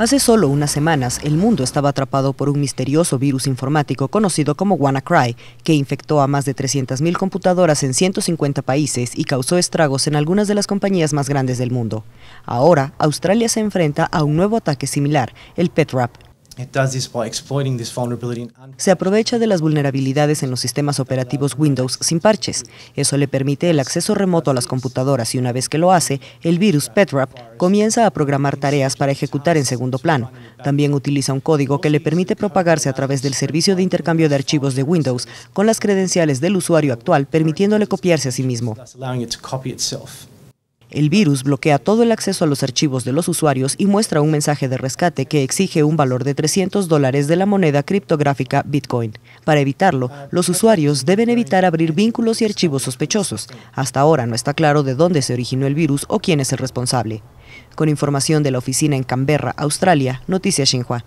Hace solo unas semanas, el mundo estaba atrapado por un misterioso virus informático conocido como WannaCry, que infectó a más de 300.000 computadoras en 150 países y causó estragos en algunas de las compañías más grandes del mundo. Ahora, Australia se enfrenta a un nuevo ataque similar, el PetRap, se aprovecha de las vulnerabilidades en los sistemas operativos Windows sin parches. Eso le permite el acceso remoto a las computadoras y una vez que lo hace, el virus PetRap comienza a programar tareas para ejecutar en segundo plano. También utiliza un código que le permite propagarse a través del servicio de intercambio de archivos de Windows con las credenciales del usuario actual, permitiéndole copiarse a sí mismo. El virus bloquea todo el acceso a los archivos de los usuarios y muestra un mensaje de rescate que exige un valor de 300 dólares de la moneda criptográfica Bitcoin. Para evitarlo, los usuarios deben evitar abrir vínculos y archivos sospechosos. Hasta ahora no está claro de dónde se originó el virus o quién es el responsable. Con información de la oficina en Canberra, Australia, Noticias Xinhua.